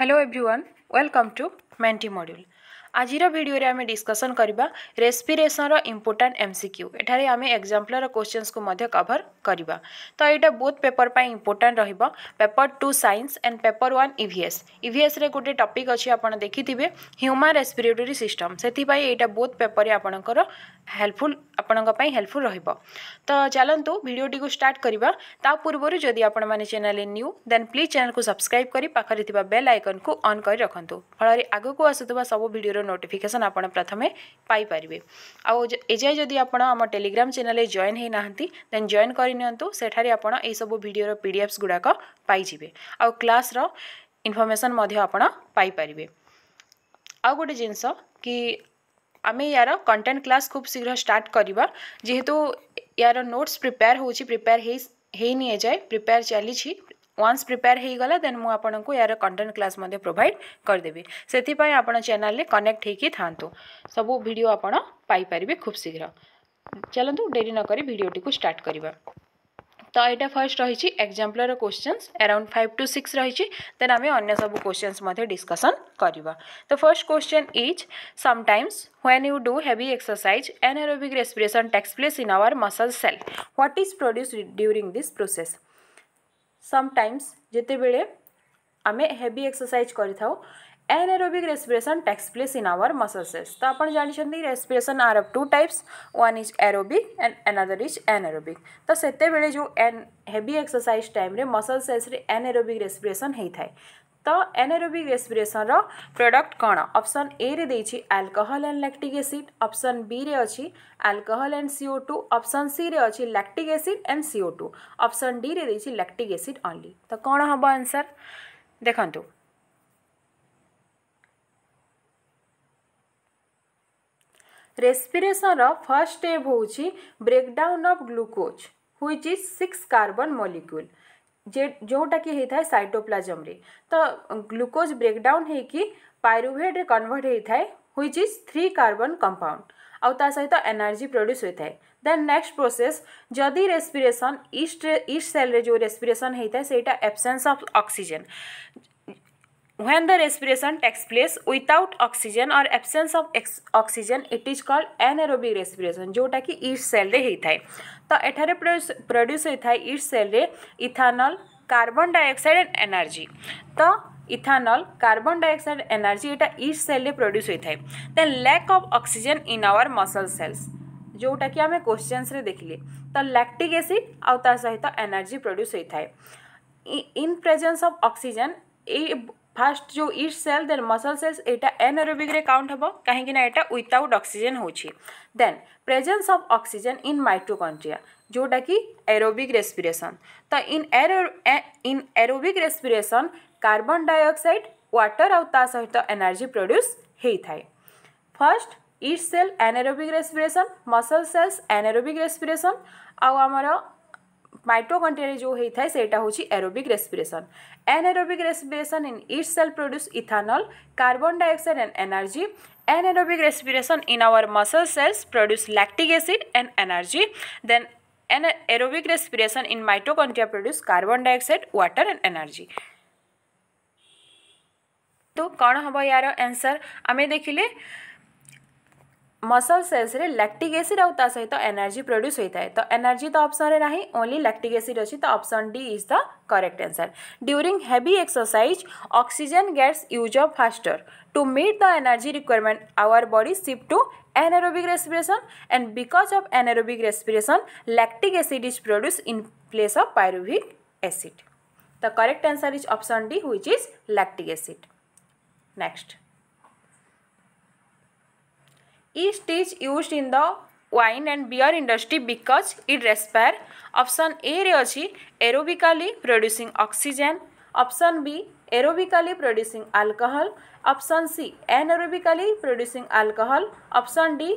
Hello everyone, welcome to Menti module. ଆଜିର ଭିଡ଼ିଓରେ ଆମେ ଡିସ୍କସନ୍ କରିବା ରେସ୍ପିରେସନ୍ର ଇମ୍ପୋର୍ଟାଣ୍ଟ ଏମ୍ସିକ୍ୟୁ ଏଠାରେ ଆମେ ଏକ୍ଜାମ୍ପଲ୍ର କୋଶ୍ଚିନ୍ସକୁ ମଧ୍ୟ କଭର୍ କରିବା ତ ଏଇଟା ବହୁତ ପେପର୍ ପାଇଁ ଇମ୍ପୋର୍ଟାଣ୍ଟ ରହିବ paper two science and paper one EVS ଇଭିଏସ୍ରେ ଗୋଟେ ଟପିକ୍ ଅଛି ଆପଣ ଦେଖିଥିବେ ହ୍ୟୁମାନ୍ ରେସ୍ପିରେଟୋରୀ ସିଷ୍ଟମ୍ ସେଥିପାଇଁ ଏଇଟା ବହୁତ ପେପର୍ରେ ଆପଣଙ୍କର ହେଲ୍ପଫୁଲ୍ ଆପଣଙ୍କ ପାଇଁ ହେଲ୍ପଫୁଲ୍ ରହିବ ତ ଚାଲନ୍ତୁ ଭିଡ଼ିଓଟିକୁ ଷ୍ଟାର୍ଟ କରିବା ତା ପୂର୍ବରୁ ଯଦି ଆପଣମାନେ ଚ୍ୟାନେଲ୍ରେ ନ୍ୟୁ ଦେନ୍ ପ୍ଲିଜ୍ ଚ୍ୟାନେଲ୍କୁ ସବସ୍କ୍ରାଇବ୍ କରି ପାଖରେ ଥିବା ବେଲ୍ ଆଇକନ୍କୁ ଅନ୍ କରି ରଖନ୍ତୁ ଫଳରେ ଆଗକୁ ଆସୁଥିବା ସବୁ ଭିଡ଼ିଓର नोटिफिकेसन आप प्रथम पाइपर आउ जदि आप टेलीग्राम चेल जइन होना दे जइन करनी सब भिडर पी डी एफ्स गुड़ाकजे आउ क्लास इनफर्मेसन आपर आउ गोटे जिनस कि आम यार कंटेन्ट क्लास खूब शीघ्र स्टार्ट करवा जीतु यार नोट्स प्रिपेयर होिपेयर हो नहीं जाए प्रिपेयर चली वन्स प्रिपेयर हो गला देन मुझको यार कंटेन्ट क्लास प्रोभाइड करदेवि से आप चेल कनेक्ट हो सब भिड आपरि खूब शीघ्र चलतु डेरी नक भिडटी को स्टार्ट करवा तो यहाँ फर्स्ट रही exemplar question around five to six रही देन आम अगर सब क्वेश्चन डिस्कसन करवा तो first question is sometimes when you do heavy exercise anaerobic respiration takes place in our muscle cell what is produce during this process sometimes जितेबले आम heavy exercise କରିଥାଉ respiration respiration takes place in our muscle cells तो आप जानते respiration are of two types one is aerobic and another is anaerobic तो से जो एन heavy exercise time muscle cells एन एनारोबिक रेस्पिरेशन होता है तो एनरोबिक रेस्पिरेसन रोडक्ट कौन अप्सन ए रे alcohol and lactic acid option B रे अच्छी alcohol and CO two option C रे अच्छी lactic acid and CO two option D रे लैक्टिक एसीड ओनली तो कौन हम आंसर देखु रेस्पिरेसन फर्स्ट स्टेप हूँ breakdown of glucose which is six carbon molecule जे जोटा कि होता है सैटोप्लाजम तो ग्लुकोज ब्रेकडाउन हो कि पायरुभेड कनभर्ट होता है which is three carbon compound आ सहित एनर्जी प्रड्यूस होता है देन नेक्स्ट प्रोसेस जदि रेस्पिरेसन ईस्ट ईस्ट सेल रे जो रेस्पिरेसन होता है सहीटा absence of oxygen when the respiration takes place without oxygen or absence of oxygen it is called anaerobic respiration जोटा कि ईट सेल था होता है तो यठार प्रड्यूस होता है yeast cell ethanol carbon dioxide and energy तो इथानल कार्बन डाइऑक्साइड एनर्जी यहाँ इट सेल प्रड्यूस होता है then lack of oxygen in our muscle cells जोटा कि आम क्वेश्चनस देखिले तो लैक्टिक एसीड आउ सहित एनर्जी प्रड्यूस होता है in presence of oxygen first ଯେଉଁ yeast cell then muscle cells ଏଇଟା ଏନରୋବିକ୍ରେ କାଉଣ୍ଟ ହେବ କାହିଁକିନା ଏଇଟା ୱିଥଆଉଟ୍ ଅକ୍ସିଜେନ୍ ହେଉଛି then presence of oxygen in mitochondria ଯେଉଁଟାକି ଏରୋବିକ୍ ରେସ୍ପିରେସନ୍ ତ in in aerobic respiration carbon dioxide water ଆଉ ତା ସହିତ ଏନର୍ଜି ପ୍ରଡ୍ୟୁସ୍ ହୋଇଥାଏ first yeast cell anaerobic respiration muscle cells anaerobic respiration ଆଉ ଆମର माइटोकॉन्ड्रिया जो होता है सेटा होची aerobic respiration anaerobic respiration in it cell produce ethanol carbon dioxide and energy anaerobic respiration in our muscle cells produce lactic acid and energy then anaerobic respiration in mitochondria produce carbon dioxide water and energy तो कौन हम यार answer आम देखिले ମସଲ ସେଲ୍ସରେ lactic acid ଆଉ ତା ସହିତ energy produce ହୋଇଥାଏ ତ ଏନର୍ଜି ତ ଅପସନ୍ରେ ନାହିଁ ଓନ୍ଲି ଲାକ୍ଟିକ୍ ଏସିଡ୍ ଅଛି ତ option D is the correct answer during heavy exercise oxygen gets use of faster to meet the energy requirement our body shift to anaerobic respiration and because of anaerobic respiration lactic acid is produced in place of pyruvic acid the correct answer is option d which is lactic acid next yeast is use in the wine and beer industry because it respire option A रे अच्छी aerobically producing oxygen option B aerobically producing alcohol option C anaerobically producing alcohol option D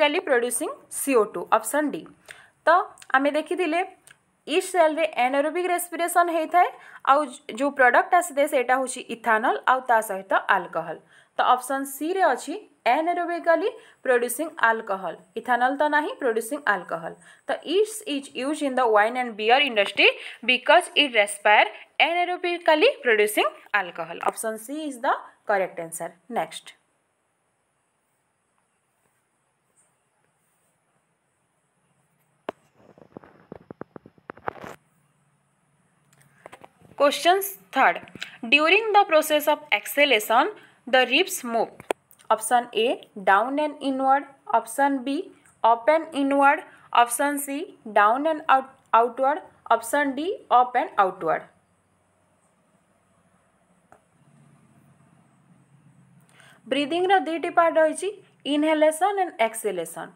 producing CO two option D तो आम देखी ଇ cell ଏନରୋବିକ୍ respiration ହୋଇଥାଏ जो product product ଆସିଥାଏ ସେଇଟା ହେଉଛି ଇଥାନଲ୍ ଆଉ सहित ସହିତ तो ତ सी ସିରେ ଅଛି एनएरोबिकली प्रोड्यूसिंग अल्कोहल इथानल तो ना प्रोड्यूसिंग अल्कोहल तो it's is use in the wine and beer industry because it respire anaerobically producing alcohol option C is the correct answer next question third during the process of exhalation the ribs move option A down and inward option B up and inward option C down and outward option D up and outward breathing रुईट part रही inhalation and exhalation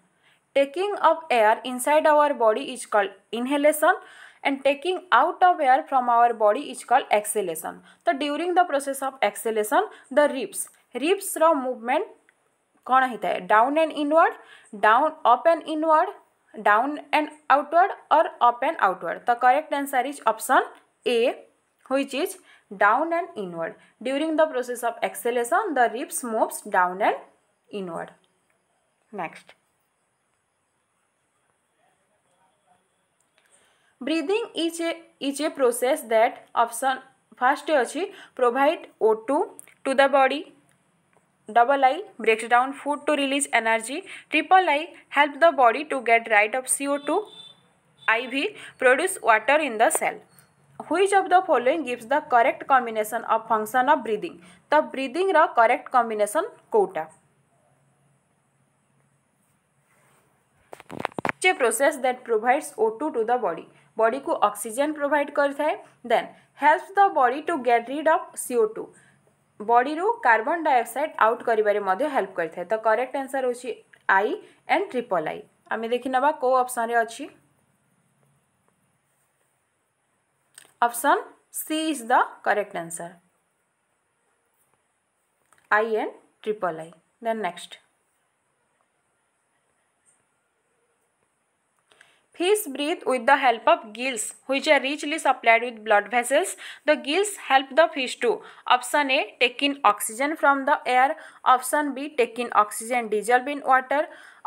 taking of air inside our body is called inhalation and taking out of air from our body is called exhalation the during the process of exhalation the ribs रिप्सर movement कौन ही था down and inward down up and inward down and outward और up and outward the correct answer is option A which is down and inward during the process of exhalation the ribs moves down and inward next breathing is a is a process that option first अच्छी provide O two to the body double I breaks down food to release energy triple I help the body to get rid of CO two I V produce water in the cell which of the following gives the correct combination of function of breathing the breathing correct combination कौटा चे process that provides O two to the body body को oxygen provide करें then help the body to get rid of CO two body रो carbon dioxide out help करें तो correct answer हो आई and triple आई आम देखने को ऑप्शन रे अच्छी option C is the correct answer I and triple I then next Fish breathe with the help of gills, which are richly supplied with blood vessels. The gills help the fish to option A take in oxygen from the air, option B take in oxygen dissolved in water,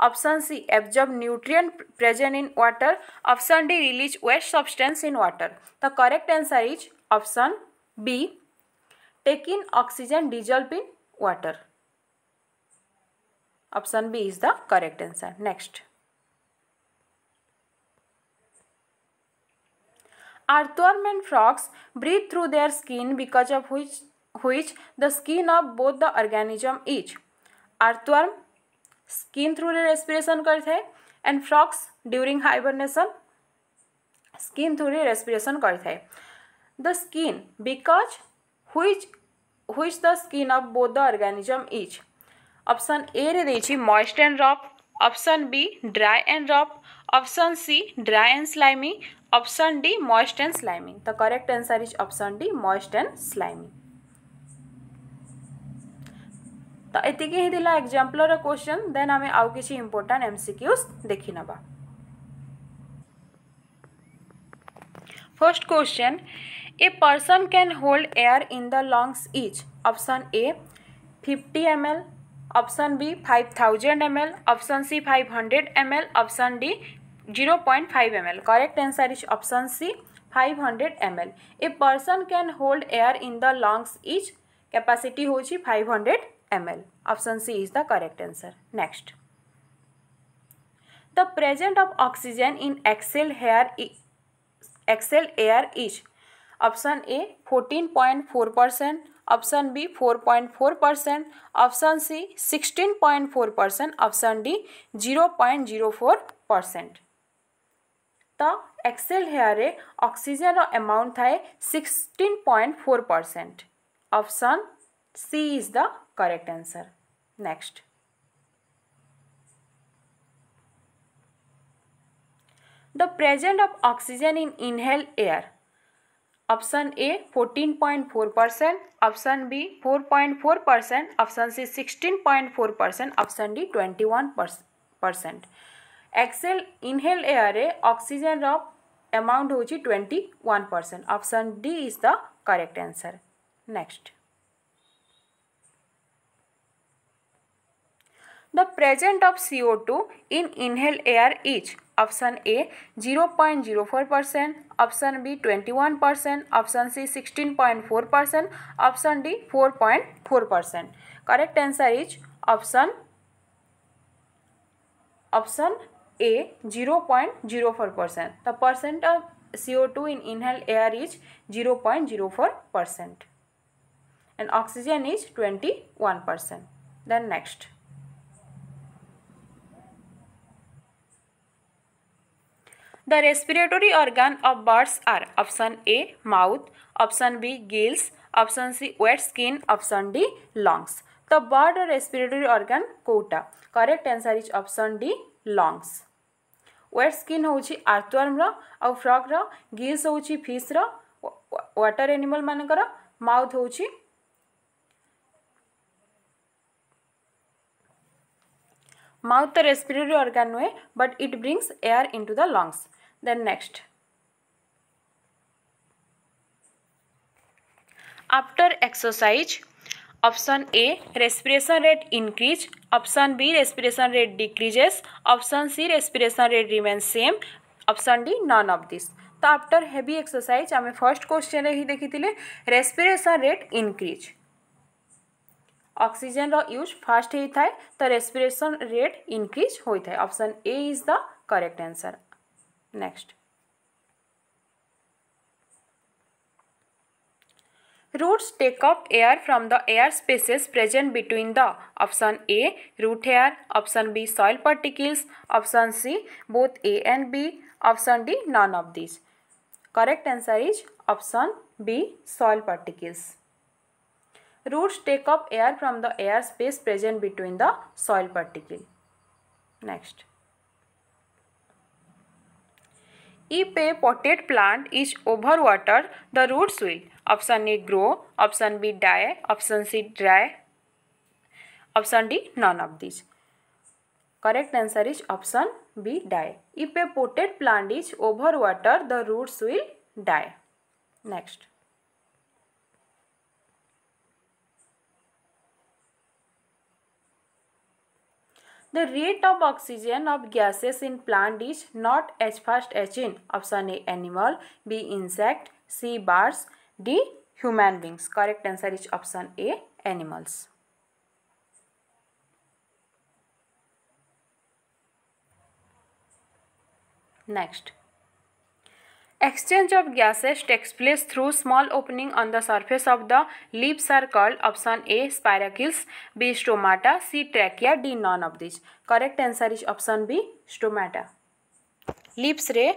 option C absorb nutrient present in water, option D release waste substance in water. The correct answer is option B take in oxygen dissolved in water. Option B is the correct answer. Next. Earthworm and frogs breathe through their skin because of which, which the skin of both the organism is. Earthworm skin through respiration करते हैं and frogs during hibernation skin through respiration करते हैं. The skin because which which the skin of both the organism is. Option A रे देखी moist and rough option B dry and rough option C dry and slimy option D moist and slimy the correct answer is option D moist and slimy तो ये ही एक्जाम्पलर question then आम आउ किसी important MCQs देखी नवा first question a person can hold air in the lungs is option A 50 M L option B five thousand M L option C five hundred M L option D zero point five M L correct answer is option C five hundred M L a person can hold air in the lungs is capacity हो five hundred M L option C is the correct answer next the present of oxygen in exhale air is air A fourteen point 14.4 percent option B 4.4 percent option C 16.4 percent option D 0.04 percent तो exhale air oxygen amount थाए 16.4 percent option C is the correct answer next the present of oxygen in inhale air option A 14.4 percent option B 4.4 percent option C 16.4 percent option D 21 percent exhale inhale air ए oxygen र amount हो 21 percent option D is the correct answer next the present of C O two in inhale air is option A zero point zero four percent option B twenty one percent option C sixteen point four percent option D four point four percent correct answer is option option A zero point zero four percent the percent of C O two in inhale air is zero point zero four percent and oxygen is twenty one percent then next the respiratory organ of birds are option A mouth option B gills option C wet skin option D lungs तो bird respiratory organ कोटा correct answer is option D lungs wet skin हूँ earthworm रग frog gills हूँ fish water animal मानकर mouth हूँ mouth तो respiratory organ नुहे but it brings air into the lungs then next after exercise option A respiration rate increase option B respiration rate decreases option C respiration rate remain same option D none of this तो after heavy exercise आम first question ही देखी respiration rate oxygen oxygen रूज fast होता है तो respiration rate increase होता है option A is the correct answer next roots take up air from the air spaces present between the option A root air option B soil particles option C both A and B option D none of this correct answer is option B soil particles roots take off air from the air space present between the soil particle next if a potato plant is over water the roots will option A grow option B die option C dry option D none of this correct answer is option B die if a potato plant is over water the roots will die next The rate of oxygen of gases in plant is not as fast as in option A animal, B insect, C birds, D human beings. Correct answer is option A animals. Next exchange of gases takes place through small opening on the surface of the leaf are called option A spiracles B stomata C trachea D none of this correct answer is option B stomata leaves रे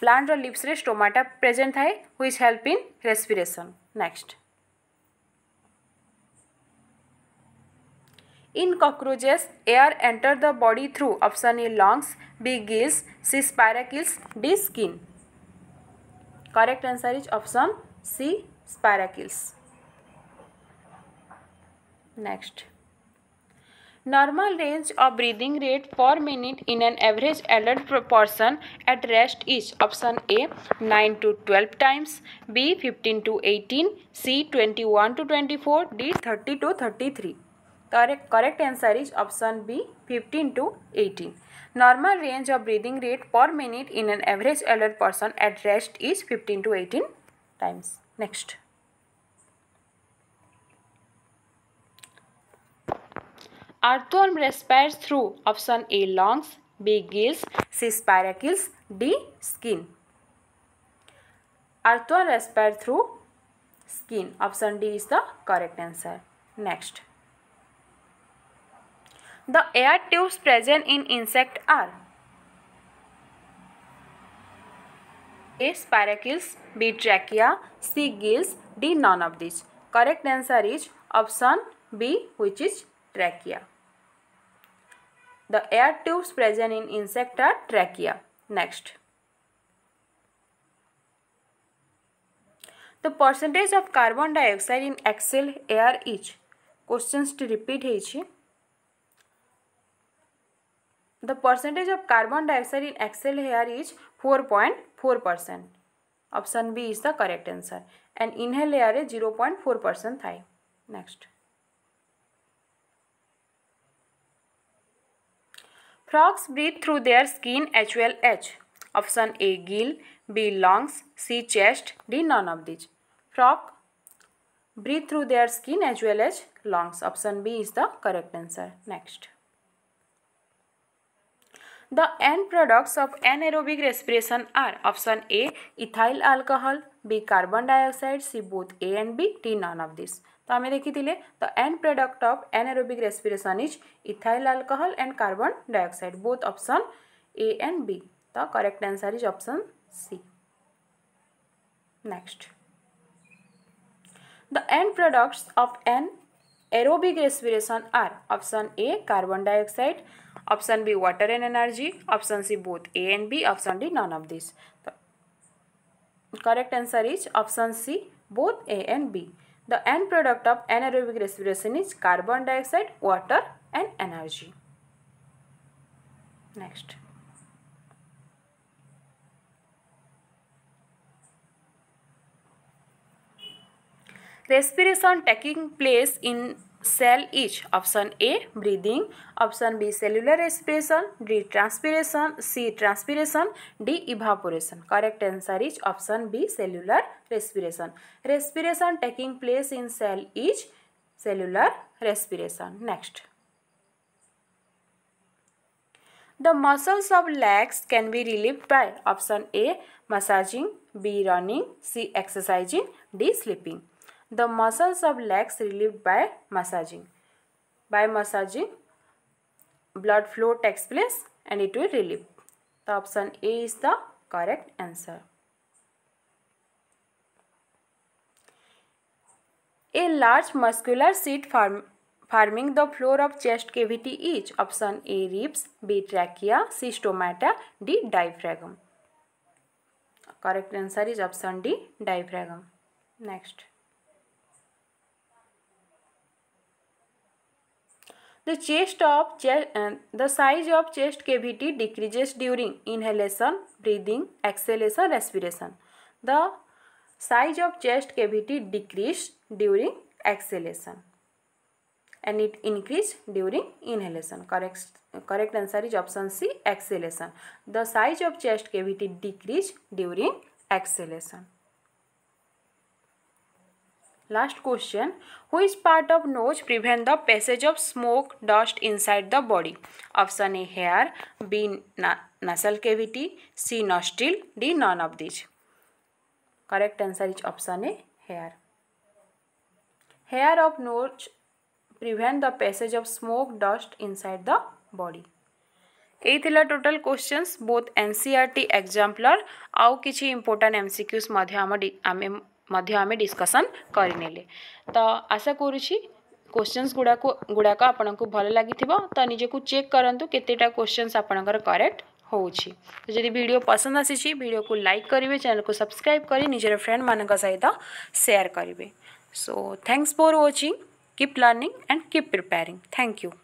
plant और leaves रे stomata present थाए which help in respiration next in cockroaches air enter the body through option A lungs B gills C spiracles D skin correct answer is option C spiracles next normal range of breathing rate per minute in an average alert person at rest is option A nine to twelve times B fifteen to eighteen C twenty one to twenty four D thirty to thirty three correct answer is option B fifteen to eighteen Normal range of breathing rate per minute in an average alert person at rest is 15 to 18 times. Next. Earthworm respires through option A lungs, B gills, C spiracles, D skin. Earthworm respires through skin. Option D is the correct answer. Next. The air tubes present in insect are A. Spiracles, B. Trachea, C. Gills, D. None of these. Correct answer is option B which is trachea. The air tubes present in insect are trachea. Next. The percentage of carbon dioxide in exhaled air is. Questions to repeat है the percentage of carbon dioxide in exhale air is four point four percent option B is the correct answer and inhale air zero point four percent था next frogs breathe through their skin एच option A gill B lungs C chest D none of these frog breathe through their skin एच lungs option B is the correct answer next The end products of anaerobic respiration are option A ethyl alcohol, B carbon dioxide, C both A and B, D none of this. तो आम देखी the end product of anaerobic respiration is ethyl alcohol and carbon dioxide both option A and B तो correct answer is option C next the end products of an aerobic respiration are option A carbon dioxide option B water and energy option C both A and B option D none of this correct answer is option C both A and B the end product of an aerobic respiration is carbon dioxide water and energy next respiration taking place in cell is option a breathing option b cellular respiration d transpiration c transpiration d evaporation correct answer is option b cellular respiration respiration taking place in cell is cellular respiration next the muscles of legs can be relieved by option a massaging b running c exercising d sleeping the muscles of legs relieve by massaging by massaging blood flow takes place and it will relieve the option A is the correct answer a large muscular sheet form forming the floor of chest cavity is option A ribs B trachea C stomata D diaphragm correct answer is option D diaphragm next The chest of chest, uh, the size of chest cavity decreases during inhalation, breathing, exhalation, respiration. The size of chest cavity decreases during exhalation and it increase during inhalation. Correct, correct answer is option C, exhalation. The size of chest cavity decrease during exhalation. Last question who is part of nose prevent the passage of smoke dust inside the body option A hair B nasal cavity C nostril D none of these correct answer is option A hair hair of nose prevent the passage of smoke dust inside the body ये total questions both NCERT exemplar आउ किसी इम्पोर्टा MCQs आम आम discussion करे आशा करुच्ची question गुड़ाक गुड़ाक आपण को भल लगी तो निजक चेक करूँ के क्वेश्चन आपणकर करेक्ट हो तो जदि भिड पसंद आसीच को लाइक करेंगे चैनल को सब्सक्राइब कर निजर फ्रेंड मान सहित सेयार करेंगे so thanks for watching keep learning and keep preparing thank you